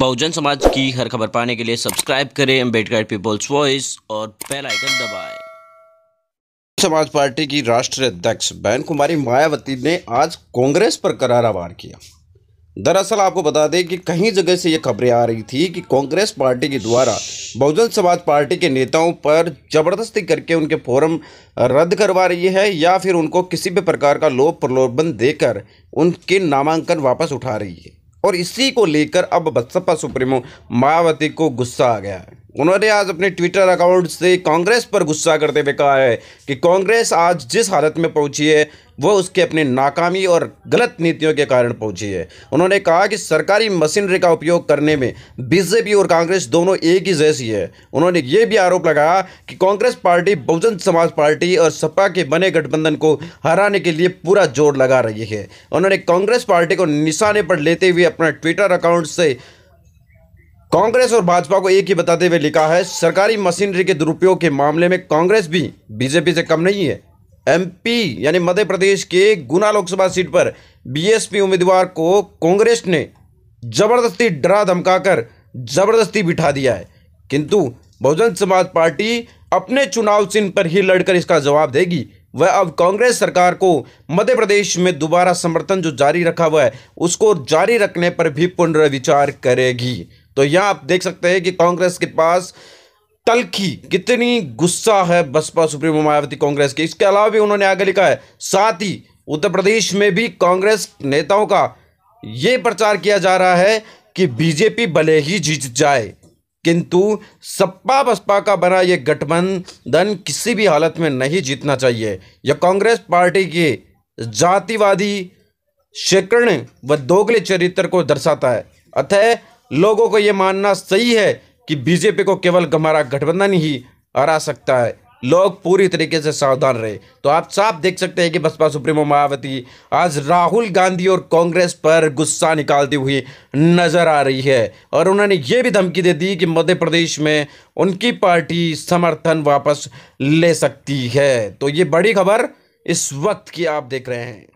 बहुजन समाज की हर खबर पाने के लिए सब्सक्राइब करें अम्बेडकर पीपल्स वॉइस और बेल आइकन दबाएं। समाज पार्टी की राष्ट्रीय अध्यक्ष बैन कुमारी मायावती ने आज कांग्रेस पर करारा वार किया दरअसल आपको बता दें कि कहीं जगह से ये खबरें आ रही थी कि कांग्रेस पार्टी के द्वारा बहुजन समाज पार्टी के नेताओं पर जबरदस्ती करके उनके फोरम रद्द करवा रही है या फिर उनको किसी भी प्रकार का लोभ प्रलोभन देकर उनके नामांकन वापस उठा रही है और इसी को लेकर अब बसपा सुप्रीमो मायावती को गुस्सा आ गया है उन्होंने आज अपने ट्विटर अकाउंट से कांग्रेस पर गुस्सा करते हुए कहा है कि कांग्रेस आज जिस हालत में पहुंची है वह उसके अपनी नाकामी और गलत नीतियों के कारण पहुंची है उन्होंने कहा कि सरकारी मशीनरी का उपयोग करने में बीजेपी और कांग्रेस दोनों एक ही जैसी है उन्होंने ये भी आरोप लगाया कि कांग्रेस पार्टी बहुजन समाज पार्टी और सपा के बने गठबंधन को हराने के लिए पूरा जोर लगा रही है उन्होंने कांग्रेस पार्टी को निशाने पर लेते हुए अपना ट्विटर अकाउंट से कांग्रेस और भाजपा को एक ही बताते हुए लिखा है सरकारी मशीनरी के दुरुपयोग के मामले में कांग्रेस भी बीजेपी से कम नहीं है एमपी यानी मध्य प्रदेश के गुना लोकसभा सीट पर बीएसपी उम्मीदवार को कांग्रेस ने जबरदस्ती डरा धमकाकर जबरदस्ती बिठा दिया है किंतु बहुजन समाज पार्टी अपने चुनाव चिन्ह पर ही लड़कर इसका जवाब देगी वह अब कांग्रेस सरकार को मध्य प्रदेश में दोबारा समर्थन जो जारी रखा हुआ है उसको जारी रखने पर भी पुनर्विचार करेगी तो यहाँ आप देख सकते हैं कि कांग्रेस के पास तलखी कितनी गुस्सा है बसपा सुप्रीमो मायावती कांग्रेस की इसके अलावा भी उन्होंने आगे लिखा है साथ ही उत्तर प्रदेश में भी कांग्रेस नेताओं का ये प्रचार किया जा रहा है कि बीजेपी भले ही जीत जाए किंतु सपा बसपा का बना यह गठबंधन किसी भी हालत में नहीं जीतना चाहिए यह कांग्रेस पार्टी के जातिवादी शिकर्ण व दोगले चरित्र को दर्शाता है अतः लोगों को ये मानना सही है कि बीजेपी को केवल हमारा गठबंधन ही हरा सकता है लोग पूरी तरीके से सावधान रहे तो आप साफ देख सकते हैं कि बसपा सुप्रीमो मायावती आज राहुल गांधी और कांग्रेस पर गुस्सा निकालती हुई नजर आ रही है और उन्होंने ये भी धमकी दे दी कि मध्य प्रदेश में उनकी पार्टी समर्थन वापस ले सकती है तो ये बड़ी खबर इस वक्त की आप देख रहे हैं